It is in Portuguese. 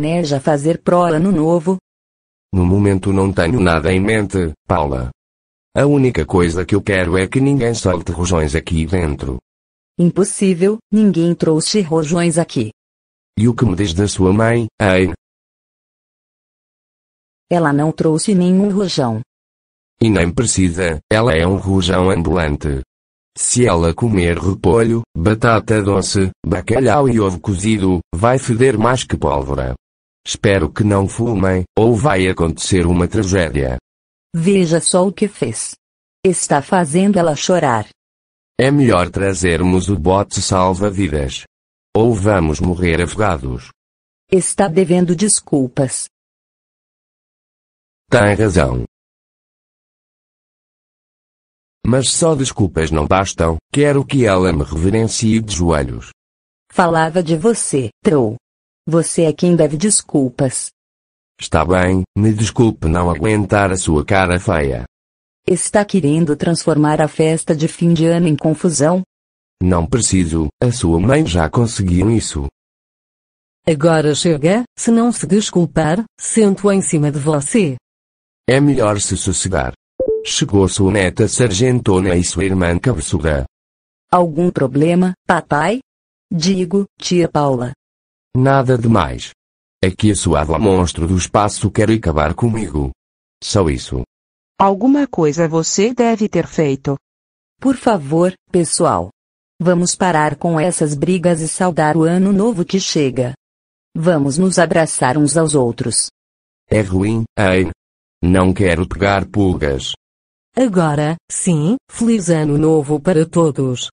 planeja né, fazer pro ano novo? No momento não tenho nada em mente, Paula. A única coisa que eu quero é que ninguém solte rojões aqui dentro. Impossível, ninguém trouxe rojões aqui. E o que me diz da sua mãe, hein? Ela não trouxe nenhum rojão. E nem precisa, ela é um rojão ambulante. Se ela comer repolho, batata doce, bacalhau e ovo cozido, vai feder mais que pólvora. Espero que não fumem, ou vai acontecer uma tragédia. Veja só o que fez. Está fazendo ela chorar. É melhor trazermos o bote salva-vidas. Ou vamos morrer afogados. Está devendo desculpas. Tem razão. Mas só desculpas não bastam, quero que ela me reverencie de joelhos. Falava de você, Troll. Você é quem deve desculpas. Está bem, me desculpe não aguentar a sua cara feia. Está querendo transformar a festa de fim de ano em confusão? Não preciso, a sua mãe já conseguiu isso. Agora chega, se não se desculpar, sento em cima de você. É melhor se sossegar. Chegou sua neta sargentona e sua irmã cabeçuda. Algum problema, papai? Digo, tia Paula. Nada demais. É que a suave monstro do espaço quer acabar comigo. Só isso. Alguma coisa você deve ter feito. Por favor, pessoal. Vamos parar com essas brigas e saudar o ano novo que chega. Vamos nos abraçar uns aos outros. É ruim, hein? Não quero pegar pulgas. Agora, sim, feliz ano novo para todos.